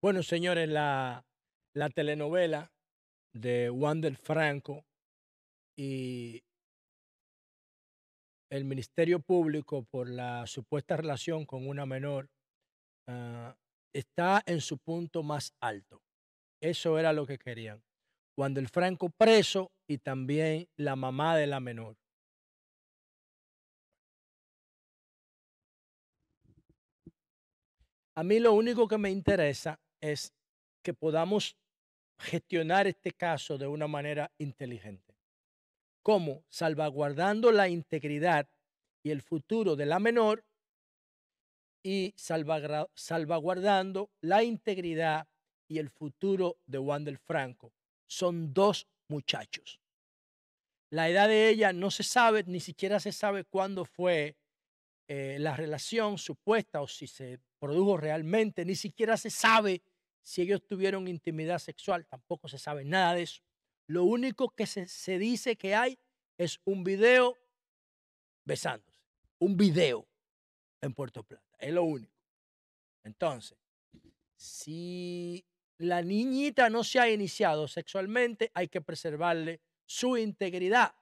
Bueno, señores, la, telenovela de del Franco y el Ministerio Público por la supuesta relación con una menor ah, está en su punto más alto. Eso era lo que querían. Cuando el Franco preso y también la mamá de la menor. A mí lo único que me interesa es que podamos gestionar este caso de una manera inteligente. como Salvaguardando la integridad y el futuro de la menor y salvaguardando la integridad y el futuro de Del Franco. Son dos muchachos. La edad de ella no se sabe, ni siquiera se sabe cuándo fue eh, la relación supuesta o si se produjo realmente, ni siquiera se sabe si ellos tuvieron intimidad sexual, tampoco se sabe nada de eso. Lo único que se, dice que hay es un video besándose, un video en Puerto Plata, es lo único. Entonces, si la niñita no se ha iniciado sexualmente, hay que preservarle su integridad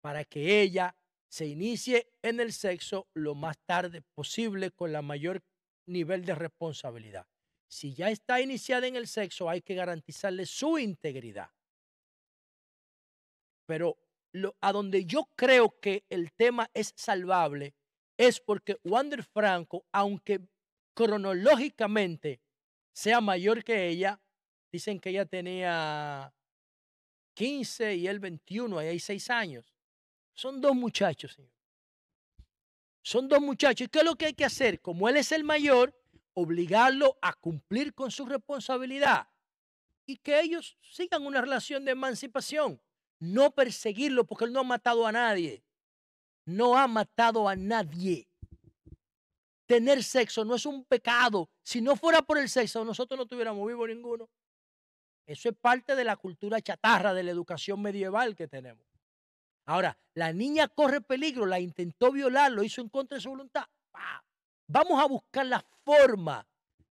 para que ella se inicie en el sexo lo más tarde posible con la mayor nivel de responsabilidad si ya está iniciada en el sexo, hay que garantizarle su integridad. Pero a donde yo creo que el tema es salvable es porque Wander Franco, aunque cronológicamente sea mayor que ella, dicen que ella tenía 15 y él 21, ahí hay 6 años. Son dos muchachos, señor. Son dos muchachos. ¿Y qué es lo que hay que hacer? Como él es el mayor, obligarlo a cumplir con su responsabilidad y que ellos sigan una relación de emancipación. No perseguirlo porque él no ha matado a nadie. No ha matado a nadie. Tener sexo no es un pecado. Si no fuera por el sexo, nosotros no tuviéramos vivo ninguno. Eso es parte de la cultura chatarra de la educación medieval que tenemos. Ahora, la niña corre peligro, la intentó violar, lo hizo en contra de su voluntad. ¡Pah! Vamos a buscar la forma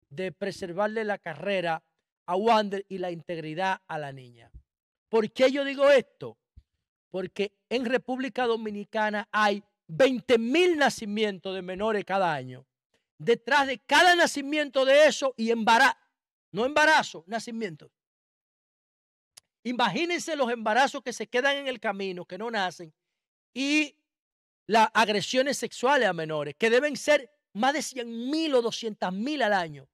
de preservarle la carrera a Wander y la integridad a la niña. ¿Por qué yo digo esto? Porque en República Dominicana hay 20,000 mil nacimientos de menores cada año. Detrás de cada nacimiento de eso y embarazo, no embarazo, nacimiento. Imagínense los embarazos que se quedan en el camino, que no nacen, y las agresiones sexuales a menores, que deben ser más de 100 mil o 200 mil al año.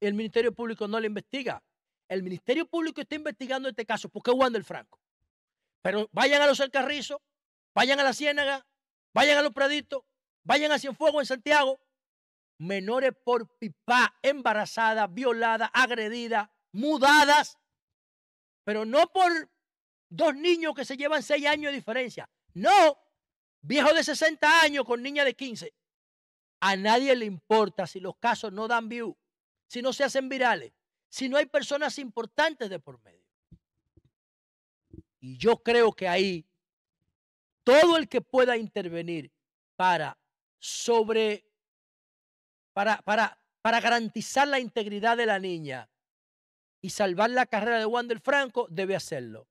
Y el Ministerio Público no le investiga. El Ministerio Público está investigando este caso porque es el Franco. Pero vayan a los El Carrizo, vayan a la Ciénaga, vayan a los Praditos, vayan a Cienfuegos en Santiago. Menores por pipa, embarazadas, violadas, agredidas, mudadas. Pero no por dos niños que se llevan seis años de diferencia. No, viejo de 60 años con niña de 15. A nadie le importa si los casos no dan view, si no se hacen virales, si no hay personas importantes de por medio. Y yo creo que ahí todo el que pueda intervenir para sobre para, para, para garantizar la integridad de la niña y salvar la carrera de Juan del Franco debe hacerlo.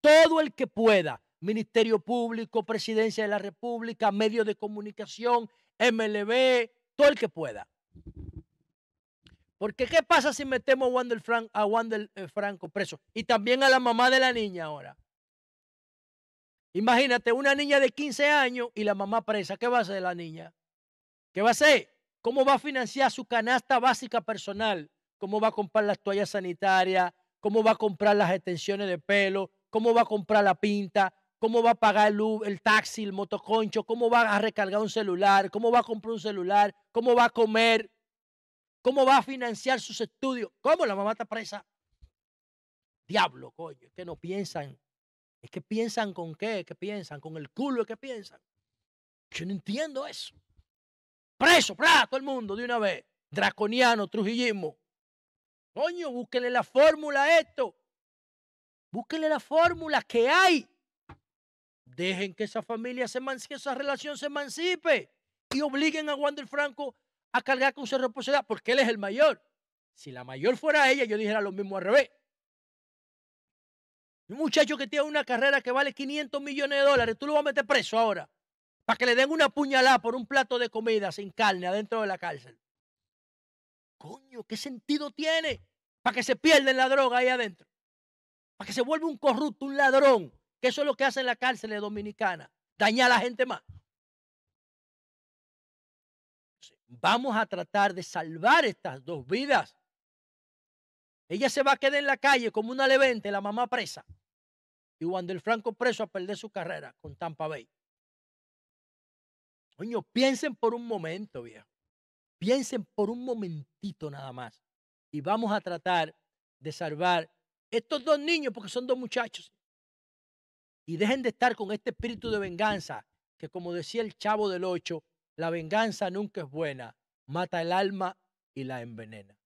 Todo el que pueda, Ministerio Público, Presidencia de la República, medios de comunicación, MLB, todo el que pueda. Porque ¿qué pasa si metemos a Wander, a eh, Franco preso? Y también a la mamá de la niña ahora. Imagínate, una niña de 15 años y la mamá presa. ¿Qué va a hacer la niña? ¿Qué va a hacer? ¿Cómo va a financiar su canasta básica personal? ¿Cómo va a comprar las toallas sanitarias? ¿Cómo va a comprar las extensiones de pelo? ¿Cómo va a comprar la pinta? cómo va a pagar el, taxi, el motoconcho, cómo va a recargar un celular, cómo va a comprar un celular, cómo va a comer, cómo va a financiar sus estudios. ¿Cómo la mamá está presa? Diablo, coño, es que no piensan. Es que piensan con qué, que piensan, con el culo, que piensan. Yo no entiendo eso. Preso, plato todo el mundo de una vez. Draconiano, trujillismo. Coño, búsquenle la fórmula a esto. Búsquenle la fórmula que hay. Dejen que esa familia se emancipe, esa relación se emancipe y obliguen a Wander Franco a cargar con su responsabilidad porque él es el mayor. Si la mayor fuera ella, yo dijera lo mismo al revés. Un muchacho que tiene una carrera que vale 500 millones de dólares, tú lo vas a meter preso ahora para que le den una puñalada por un plato de comida sin carne adentro de la cárcel. Coño, ¿qué sentido tiene? Para que se pierda la droga ahí adentro. Para que se vuelva un corrupto, un ladrón que eso es lo que hacen la de Dominicana. dañar a la gente más. Vamos a tratar de salvar estas dos vidas. Ella se va a quedar en la calle como una levente, la mamá presa. Y cuando el Franco preso a perder su carrera con Tampa Bay. Coño, piensen por un momento, viejo. Piensen por un momentito nada más. Y vamos a tratar de salvar estos dos niños, porque son dos muchachos y dejen de estar con este espíritu de venganza, que como decía el chavo del 8, la venganza nunca es buena, mata el alma y la envenena.